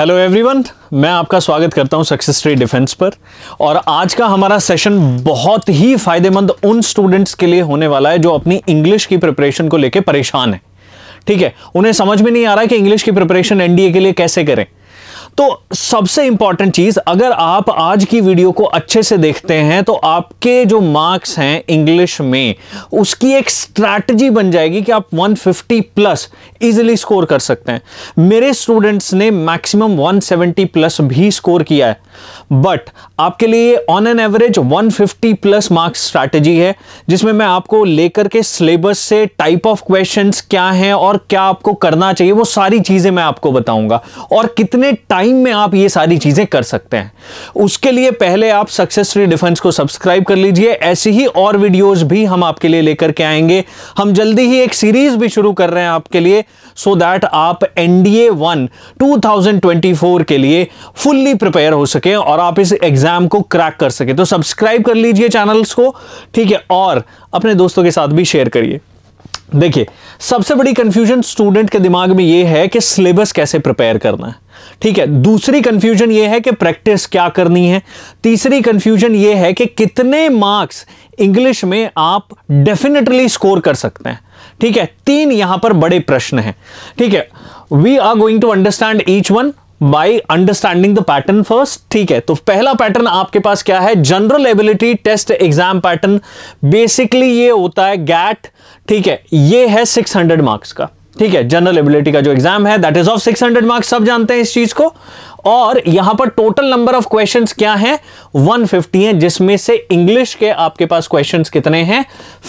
hello everyone मैं आपका स्वागत करता हूं सक्सेस ट्री डिफेंस पर और आज का हमारा सेशन बहुत ही फायदेमंद उन स्टूडेंट्स के लिए होने वाला है जो अपनी इंग्लिश की प्रिपरेशन को लेकर परेशान है ठीक है उन्हें समझ में नहीं आ रहा कि इंग्लिश की प्रिपरेशन एनडीए के लिए कैसे करें तो सबसे इंपॉर्टेंट चीज अगर आप आज की वीडियो को अच्छे से देखते हैं तो आपके जो मार्क्स हैं इंग्लिश में उसकी एक स्ट्रैटेजी बन जाएगी कि आप 150 प्लस इजिली स्कोर कर सकते हैं मेरे स्टूडेंट्स ने मैक्सिमम 170 प्लस भी स्कोर किया है बट आपके लिए on an average 150 plus marks strategy है जिसमें मैं आपको लेकर के सिलेबस से टाइप ऑफ क्वेश्चन क्या है और क्या आपको करना चाहिए वो सारी चीजें मैं आपको बताऊंगा और कितने टाइप टाइम में आप ये सारी चीज़ें कर सकते हैं उसके लिए पहले आप सक्सेस फ्री डिफेंस को सब्सक्राइब कर लीजिए ऐसी ही और वीडियोज़ भी हम आपके लिए लेकर के आएंगे हम जल्दी ही एक सीरीज़ भी शुरू कर रहे हैं आपके लिए सो so दैट आप एनडीए वन टू के लिए फुल्ली प्रिपेयर हो सके और आप इस एग्ज़ाम को क्रैक कर सके तो सब्सक्राइब कर लीजिए चैनल्स को ठीक है और अपने दोस्तों के साथ भी शेयर करिए देखिए सबसे बड़ी कंफ्यूजन स्टूडेंट के दिमाग में यह है कि सिलेबस कैसे प्रिपेयर करना है ठीक है दूसरी कंफ्यूजन ये है कि प्रैक्टिस क्या करनी है तीसरी कंफ्यूजन ये है कि कितने मार्क्स इंग्लिश में आप डेफिनेटली स्कोर कर सकते हैं ठीक है तीन यहां पर बड़े प्रश्न हैं ठीक है we are going to understand each one by understanding the pattern first ठीक है तो पहला पैटर्न आपके पास क्या है general ability test exam pattern basically ये होता है गैट ठीक है ये है 600 मार्क्स का ठीक है जनरल एबिलिटी का जो एग्जाम है दैट इज ऑफ 600 मार्क्स सब जानते हैं इस चीज को और यहां पर टोटल नंबर ऑफ क्वेश्चंस क्या है 150 है जिसमें से इंग्लिश के आपके पास क्वेश्चंस कितने हैं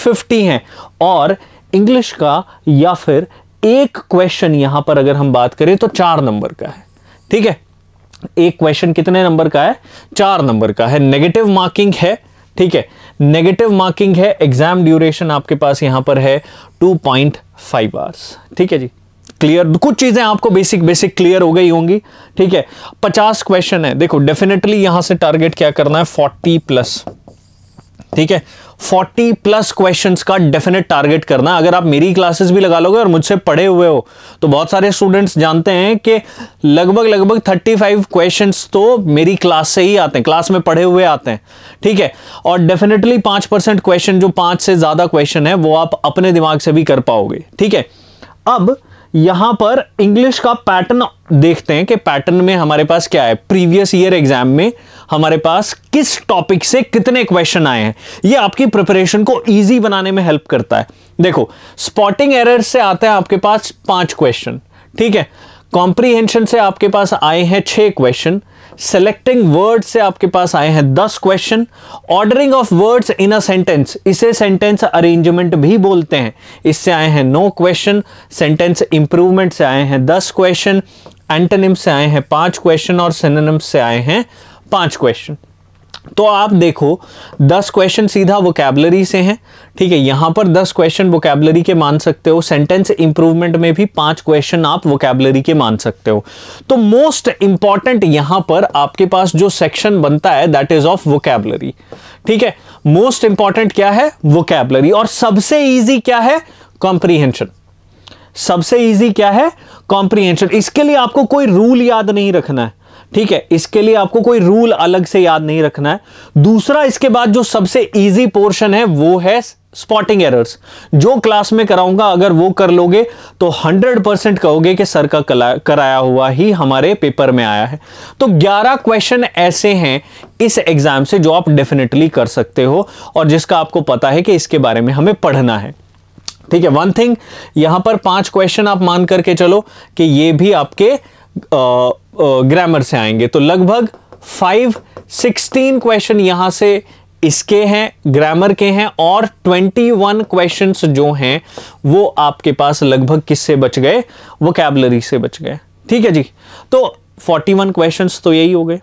50 हैं और इंग्लिश का या फिर एक क्वेश्चन यहां पर अगर हम बात करें तो चार नंबर का है ठीक है एक क्वेश्चन कितने नंबर का है चार नंबर का है नेगेटिव मार्किंग है ठीक है नेगेटिव मार्किंग है एग्जाम ड्यूरेशन आपके पास यहां पर है टू पॉइंट फाइव आवर्स ठीक है जी क्लियर कुछ चीज़ें आपको बेसिक बेसिक क्लियर हो गई होंगी ठीक है पचास क्वेश्चन है देखो डेफिनेटली यहां से टारगेट क्या करना है फोर्टी प्लस ठीक है 40 प्लस क्वेश्चंस का डेफिनेट टारगेट करना अगर आप मेरी क्लासेस भी लगा लोगे और मुझसे पढ़े हुए हो तो बहुत सारे स्टूडेंट्स जानते हैं कि लगभग लगभग 35 क्वेश्चंस तो मेरी क्लास से ही आते हैं क्लास में पढ़े हुए आते हैं ठीक है और डेफिनेटली परसेंट क्वेश्चन जो पांच से ज़्यादा क्वेश्चन है वो आप अपने दिमाग से भी कर पाओगे ठीक है अब यहां पर इंग्लिश का पैटर्न देखते हैं कि पैटर्न में हमारे पास क्या है प्रीवियस ईयर एग्जाम में हमारे पास किस टॉपिक से कितने क्वेश्चन आए हैं ये आपकी प्रिपरेशन को इजी बनाने में हेल्प करता है देखो स्पॉटिंग एरर से आते हैं आपके पास पांच क्वेश्चन ठीक है कॉम्प्रीहेंशन से आपके पास आए हैं छह क्वेश्चन सेलेक्टिंग वर्ड से आपके पास आए हैं दस question ordering of words in a sentence इसे सेंटेंस अरेंजमेंट भी बोलते हैं इससे आए हैं नो क्वेश्चन सेंटेंस इंप्रूवमेंट से आए हैं दस क्वेश्चन एंटेनिम से आए हैं पांच क्वेश्चन और सेनेम से आए हैं पांच क्वेश्चन तो आप देखो दस क्वेश्चन सीधा वोकेबलरी से हैं ठीक है यहां पर दस क्वेश्चन वोकेबलरी के मान सकते हो सेंटेंस इंप्रूवमेंट में भी पांच क्वेश्चन आप वोकेबलरी के मान सकते हो तो मोस्ट इंपॉर्टेंट यहां पर आपके पास जो सेक्शन बनता है दैट इज ऑफ वोकेबलरी ठीक है मोस्ट इंपॉर्टेंट क्या है वोकेबलरी और सबसे ईजी क्या है कॉम्प्रीहेंशन सबसे ईजी क्या है कॉम्प्रीहेंशन इसके लिए आपको कोई रूल याद नहीं रखना है ठीक है इसके लिए आपको कोई रूल अलग से याद नहीं रखना है दूसरा इसके बाद जो सबसे इजी पोर्शन है वो है स्पॉटिंग एरर्स जो क्लास में कराऊंगा अगर वो कर लोगे तो 100 परसेंट कहोगे कि सर का कराया हुआ ही हमारे पेपर में आया है तो 11 क्वेश्चन ऐसे हैं इस एग्जाम से जो आप डेफिनेटली कर सकते हो और जिसका आपको पता है कि इसके बारे में हमें पढ़ना है ठीक है वन थिंग यहां पर पांच क्वेश्चन आप मान करके चलो कि ये भी आपके ग्रामर से आएंगे तो लगभग फाइव सिक्सटीन क्वेश्चन यहां से इसके हैं ग्रामर के हैं और 21 क्वेश्चंस जो हैं वो आपके पास लगभग किससे बच गए कैबलरी से बच गए ठीक है जी तो 41 क्वेश्चंस तो यही हो गए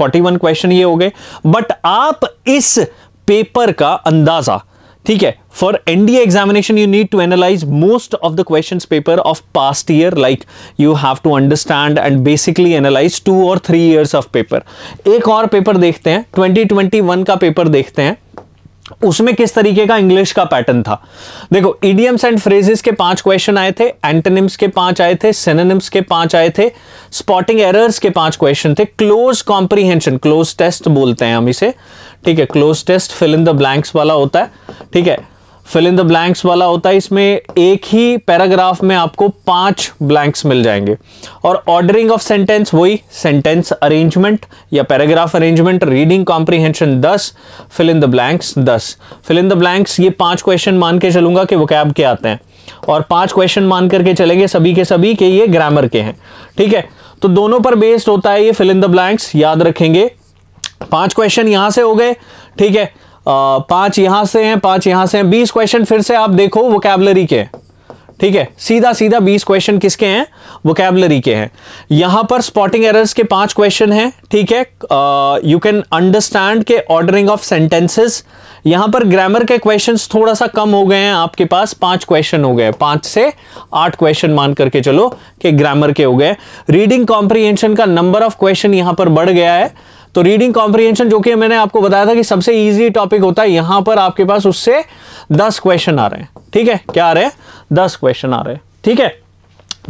41 क्वेश्चन ये हो गए बट आप इस पेपर का अंदाजा ठीक है for NDA examination you need to analyse most of the question paper of past year like you have to understand and basically analyse two और थ्री ईयर्स ऑफ पेपर एक और पेपर देखते हैं 2021 का पेपर देखते हैं उसमें किस तरीके का इंग्लिश का पैटर्न था देखो इडियम्स एंड फ्रेजेस के पांच क्वेश्चन आए थे एंटेनिम्स के पांच आए थे सेनेनिम्स के पांच आए थे स्पॉटिंग एरर्स के पांच क्वेश्चन थे क्लोज कॉम्प्रीहेंशन क्लोज टेस्ट बोलते हैं हम इसे ठीक है cloze test fill in the blanks वाला होता है ठीक है फिल इन द ब्लैंक्स वाला होता है इसमें एक ही पैराग्राफ में आपको पांच ब्लैंक्स मिल जाएंगे और ऑर्डरिंग ऑफ सेंटेंस वही सेंटेंस अरेंजमेंट या पैराग्राफ अरेंजमेंट रीडिंग कॉम्प्रीहेंशन दस फिल इन द ब्लैंक्स दस फिल इन द ब्लैंक्स ये पांच क्वेश्चन मान के चलूंगा कि वो कैब के आते हैं और पांच क्वेश्चन मान करके चलेंगे सभी के सभी के ये ग्रामर के हैं ठीक है तो दोनों पर बेस्ड होता है ये फिल इन द ब्लैंक्स याद रखेंगे पांच क्वेश्चन यहां से हो गए ठीक है पांच यहां से हैं पांच यहां से हैं बीस क्वेश्चन फिर से आप देखो वोकेबलरी के ठीक है सीधा सीधा बीस क्वेश्चन किसके हैं वोकेबलरी के हैं यहां पर स्पॉटिंग एरर्स के पांच क्वेश्चन हैं ठीक है यू कैन अंडरस्टैंड के ऑर्डरिंग ऑफ सेंटेंसेस यहां पर ग्रामर के क्वेश्चंस थोड़ा सा कम हो गए हैं आपके पास पांच क्वेश्चन हो गए पांच से आठ क्वेश्चन मान करके चलो कि ग्रामर के हो गए रीडिंग कॉम्प्रीहेंशन का नंबर ऑफ क्वेश्चन यहां पर बढ़ गया है तो रीडिंग कॉम्प्रीहेंशन जो कि मैंने आपको बताया था कि सबसे ईजी टॉपिक होता है यहां पर आपके पास उससे दस क्वेश्चन आ रहे हैं ठीक है क्या आ रहे हैं दस क्वेश्चन आ रहे हैं ठीक है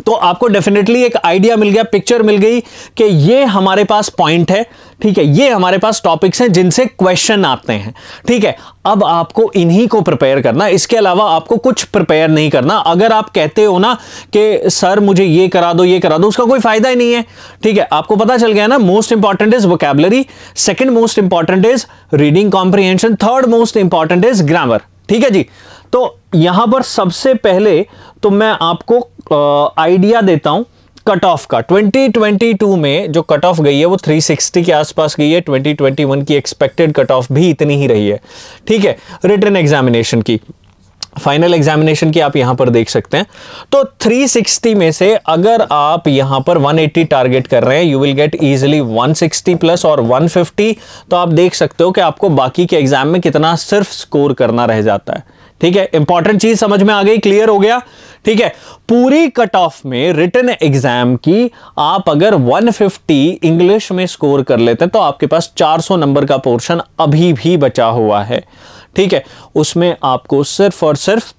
तो आपको डेफिनेटली एक आइडिया मिल गया पिक्चर मिल गई कि ये हमारे पास पॉइंट है ठीक है ये हमारे पास टॉपिक्स हैं जिनसे क्वेश्चन आते हैं ठीक है अब आपको इन्हीं को प्रिपेयर करना इसके अलावा आपको कुछ प्रिपेयर नहीं करना अगर आप कहते हो ना कि सर मुझे ये करा दो ये करा दो उसका कोई फायदा ही नहीं है ठीक है आपको पता चल गया ना most important is vocabulary second most important is reading comprehension third most important is grammar ठीक है जी तो यहां पर सबसे पहले तो मैं आपको आइडिया देता हूं कट ऑफ का 2022 में जो कट ऑफ गई है वो 360 के आसपास गई है 2021 की एक्सपेक्टेड कट ऑफ भी इतनी ही रही है ठीक है रिटर्न एग्जामिनेशन की फाइनल एग्जामिनेशन की आप यहां पर देख सकते हैं तो 360 में से अगर आप यहां पर 180 टारगेट कर रहे हैं you will get easily 160 plus और 150 तो आप देख सकते हो कि आपको बाकी के एग्जाम में कितना सिर्फ स्कोर करना रह जाता है ठीक है इंपॉर्टेंट चीज समझ में आ गई क्लियर हो गया ठीक है पूरी कट ऑफ में रिटर्न एग्जाम की आप अगर 150 इंग्लिश में स्कोर कर लेते हैं तो आपके पास 400 नंबर का पोर्शन अभी भी बचा हुआ है ठीक है उसमें आपको सिर्फ और सिर्फ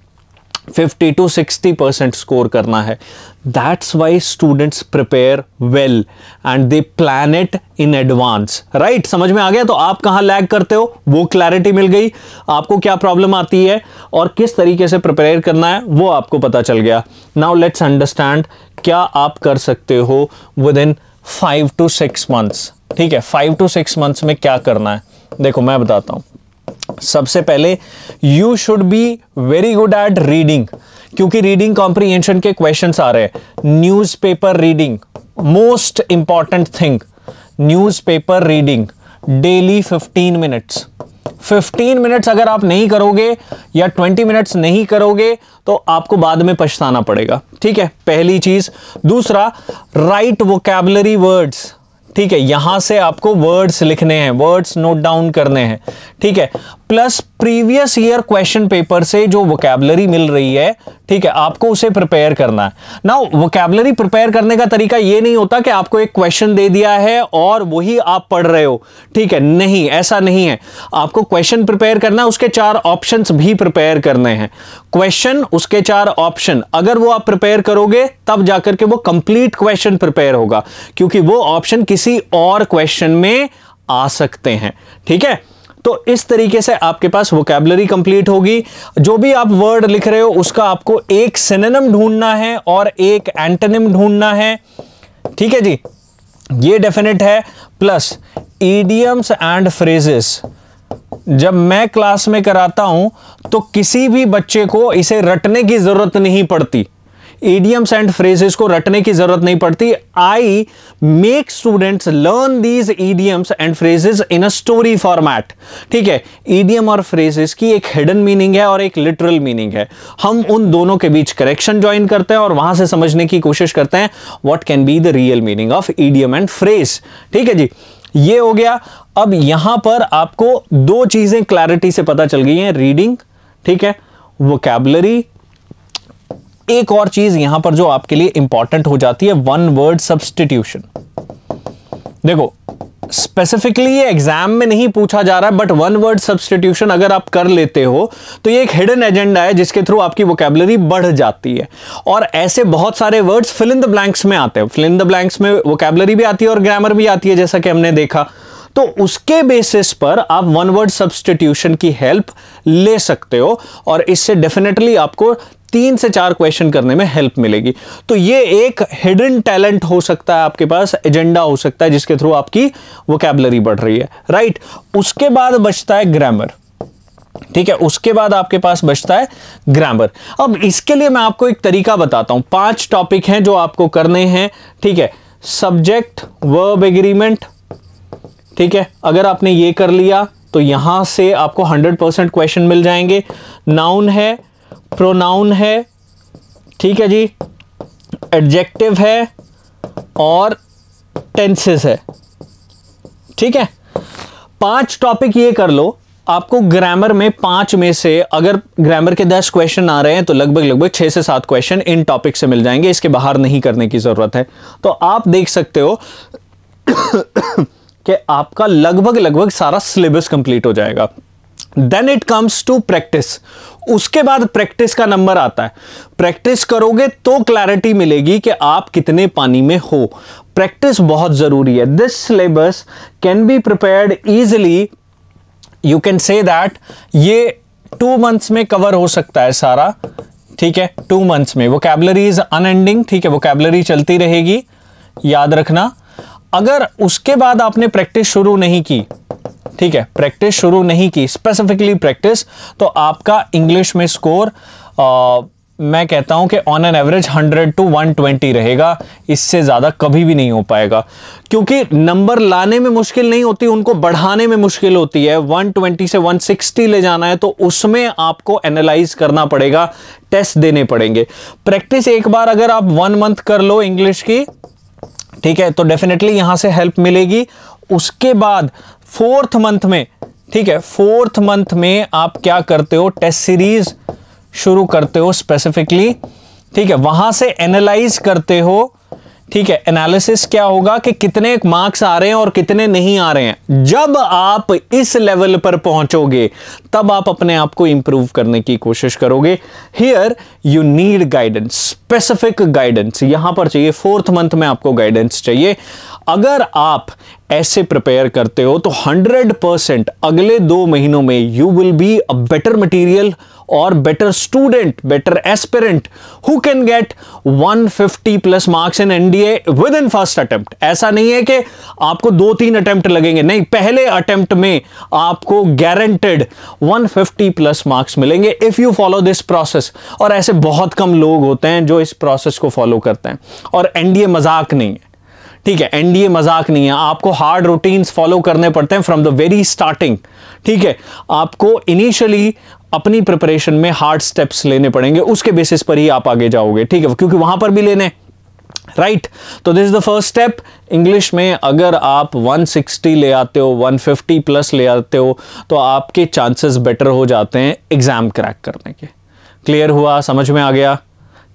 50 टू 60 परसेंट स्कोर करना है that's why students prepare well and they plan it in advance right समझ में आ गया तो आप कहाँ लैग करते हो वो क्लैरिटी मिल गई आपको क्या प्रॉब्लम आती है और किस तरीके से प्रिपेयर करना है वो आपको पता चल गया नाउ लेट्स अंडरस्टैंड क्या आप कर सकते हो within five to six months ठीक है फाइव टू सिक्स मंथ्स में क्या करना है देखो मैं बताता हूँ सबसे पहले you should be very good at reading क्योंकि रीडिंग कॉम्प्रीहेंशन के क्वेश्चन आ रहे हैं newspaper reading most important thing newspaper reading daily 15 minutes 15 minutes अगर आप नहीं करोगे या 20 मिनट्स नहीं करोगे तो आपको बाद में पछताना पड़ेगा ठीक है पहली चीज दूसरा राइट वोकेबलरी वर्ड्स ठीक है यहां से आपको वर्ड्स लिखने हैं वर्ड्स नोट डाउन करने हैं ठीक है plus previous year question paper से जो वोकेबलरी मिल रही है ठीक है आपको उसे प्रिपेयर करना है ना वोकेबलरी प्रिपेयर करने का तरीका यह नहीं होता कि आपको एक क्वेश्चन दे दिया है और वही आप पढ़ रहे हो ठीक है नहीं ऐसा नहीं है आपको क्वेश्चन प्रिपेयर करना है उसके चार ऑप्शन भी प्रिपेयर करने हैं क्वेश्चन उसके चार ऑप्शन अगर वो आप प्रिपेयर करोगे तब जाकर के वो कंप्लीट क्वेश्चन प्रिपेयर होगा क्योंकि वो ऑप्शन किसी और क्वेश्चन में आ सकते हैं ठीक है तो इस तरीके से आपके पास वोकेबलरी कंप्लीट होगी जो भी आप वर्ड लिख रहे हो उसका आपको एक सिनेम ढूंढना है और एक एंटनिम ढूंढना है ठीक है जी ये डेफिनेट है प्लस ईडियम्स एंड फ्रेजेस जब मैं क्लास में कराता हूं तो किसी भी बच्चे को इसे रटने की जरूरत नहीं पड़ती ईडियम्स एंड फ्रेजेस को रटने की जरूरत नहीं पड़ती I make students learn these idioms and phrases in a story format ठीक है ईडियम और फ्रेजेस की एक हिडन मीनिंग है और एक लिटरल मीनिंग है हम उन दोनों के बीच करेक्शन ज्वाइन करते हैं और वहां से समझने की कोशिश करते हैं what can be the real meaning of idiom and phrase ठीक है जी ये हो गया अब यहां पर आपको दो चीजें क्लैरिटी से पता चल गई हैं रीडिंग ठीक है वोकेबलरी एक और चीज यहां पर जो आपके लिए इंपॉर्टेंट हो जाती है वन वर्ड सब्सटीट्यूशन देखो स्पेसिफिकली ये एग्जाम में नहीं पूछा जा रहा है बट वन वर्ड सब्सटीट्यूशन अगर आप कर लेते हो तो ये एक हिडन एजेंडा है जिसके थ्रू आपकी वोकेबलरी बढ़ जाती है और ऐसे बहुत सारे words fill in the blanks में आते हैं फिल इन द ब्लैंक्स में वोकेबलरी भी आती है और ग्रामर भी आती है जैसा कि हमने देखा तो उसके बेसिस पर आप वन वर्ड सब्सटीट्यूशन की हेल्प ले सकते हो और इससे डेफिनेटली आपको तीन से चार क्वेश्चन करने में हेल्प मिलेगी तो ये एक हिडन टैलेंट हो सकता है आपके पास एजेंडा हो सकता है जिसके थ्रू आपकी वोकेबलरी बढ़ रही है राइट उसके बाद बचता है ग्रामर ठीक है उसके बाद आपके पास बचता है ग्रामर अब इसके लिए मैं आपको एक तरीका बताता हूं पांच टॉपिक हैं जो आपको करने हैं ठीक है सब्जेक्ट वर्ब एग्रीमेंट ठीक है अगर आपने ये कर लिया तो यहां से आपको 100 परसेंट क्वेश्चन मिल जाएंगे नाउन है प्रोनाउन है ठीक है जी एडजेक्टिव है और टेंसेस है ठीक है पांच टॉपिक ये कर लो आपको ग्रामर में पांच में से अगर ग्रामर के दस क्वेश्चन आ रहे हैं तो लगभग लगभग छः से सात क्वेश्चन इन टॉपिक से मिल जाएंगे इसके बाहर नहीं करने की ज़रूरत है तो आप देख सकते हो कि आपका लगभग लगभग सारा सिलेबस कंप्लीट हो जाएगा then it comes to practice उसके बाद प्रैक्टिस का नंबर आता है प्रैक्टिस करोगे तो क्लैरिटी मिलेगी कि आप कितने पानी में हो प्रैक्टिस बहुत ज़रूरी है this syllabus can be prepared easily you can say that ये टू मंथ्स में कवर हो सकता है सारा ठीक है टू मंथ्स में वो कैबलरी इज अनएंडिंग ठीक है वो कैबलरी चलती रहेगी याद रखना अगर उसके बाद आपने प्रैक्टिस शुरू नहीं की ठीक है प्रैक्टिस शुरू नहीं की स्पेसिफिकली प्रैक्टिस तो आपका इंग्लिश में स्कोर मैं कहता हूं कि ऑन एन एवरेज 100 टू 120 रहेगा इससे ज़्यादा कभी भी नहीं हो पाएगा क्योंकि नंबर लाने में मुश्किल नहीं होती उनको बढ़ाने में मुश्किल होती है 120 से 160 ले जाना है तो उसमें आपको एनालाइज करना पड़ेगा टेस्ट देने पड़ेंगे प्रैक्टिस एक बार अगर आप वन मंथ कर लो इंग्लिश की ठीक है तो डेफिनेटली यहाँ से हेल्प मिलेगी उसके बाद फोर्थ मंथ में ठीक है फोर्थ मंथ में आप क्या करते हो टेस्ट सीरीज शुरू करते हो स्पेसिफिकली ठीक है वहां से एनालाइज करते हो ठीक है एनालिसिस क्या होगा कि कितने मार्क्स आ रहे हैं और कितने नहीं आ रहे हैं जब आप इस लेवल पर पहुंचोगे तब आप अपने आप को इंप्रूव करने की कोशिश करोगे here you need guidance specific guidance यहां पर चाहिए फोर्थ मंथ में आपको गाइडेंस चाहिए अगर आप ऐसे प्रिपेयर करते हो तो 100 परसेंट अगले दो महीनों में you will be a better material और better student better aspirant who can get 150 marks in NDA within first attempt ऐसा नहीं है कि आपको दो तीन अटेम्प्ट लगेंगे नहीं पहले अटेम्प्ट में आपको गारंटेड 150 प्लस मार्क्स मिलेंगे if you follow this process और ऐसे बहुत कम लोग होते हैं जो इस प्रोसेस को फॉलो करते हैं और एनडीए मजाक नहीं है ठीक है एनडीए मजाक नहीं है आपको हार्ड रूटीन्स फॉलो करने पड़ते हैं फ्रॉम द वेरी स्टार्टिंग ठीक है आपको इनिशियली अपनी प्रिपरेशन में हार्ड स्टेप्स लेने पड़ेंगे उसके बेसिस पर ही आप आगे जाओगे ठीक है क्योंकि वहां पर भी लेने राइट तो this is the first step English में अगर आप 160 ले आते हो 150 प्लस ले आते हो तो आपके चांसेस बेटर हो जाते हैं एग्जाम क्रैक करने के क्लियर हुआ समझ में आ गया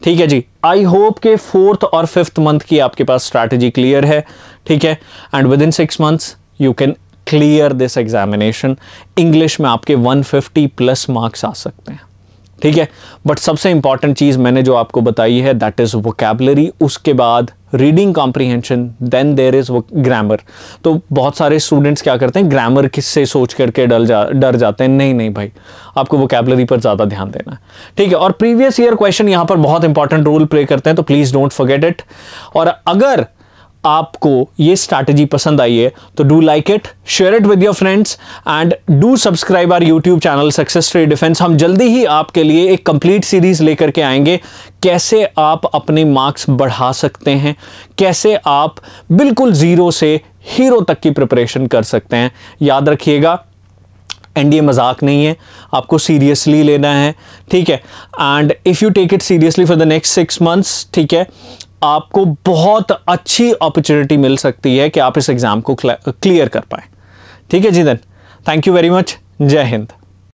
ठीक है जी आई होप के फोर्थ और फिफ्थ मंथ की आपके पास स्ट्रैटेजी क्लियर है ठीक है and within six months you can clear this examination English में आपके 150 प्लस मार्क्स आ सकते हैं ठीक है बट सबसे इंपॉर्टेंट चीज मैंने जो आपको बताई है दैट इज वोकेबलरी उसके बाद reading comprehension then there is grammar तो बहुत सारे स्टूडेंट्स क्या करते हैं ग्रामर किससे सोच करके डर जा डर जाते हैं नहीं नहीं भाई आपको वोकेबलरी पर ज़्यादा ध्यान देना है ठीक है और प्रीवियस ईयर क्वेश्चन यहाँ पर बहुत इंपॉर्टेंट रोल प्ले करते हैं तो प्लीज़ डोंट फॉरगेट इट और अगर आपको ये स्ट्रैटेजी पसंद आई है तो do like it share it with your friends and do subscribe our YouTube channel Success Tree Defence हम जल्दी ही आपके लिए एक कंप्लीट सीरीज लेकर के आएंगे कैसे आप अपने मार्क्स बढ़ा सकते हैं कैसे आप बिल्कुल ज़ीरो से हीरो तक की प्रिपरेशन कर सकते हैं याद रखिएगा एनडीए मजाक नहीं है आपको सीरियसली लेना है ठीक है and if you take it seriously for the next six months ठीक है आपको बहुत अच्छी अपॉर्चुनिटी मिल सकती है कि आप इस एग्ज़ाम को क्लियर कर पाए ठीक है जी then thank you very much जय हिंद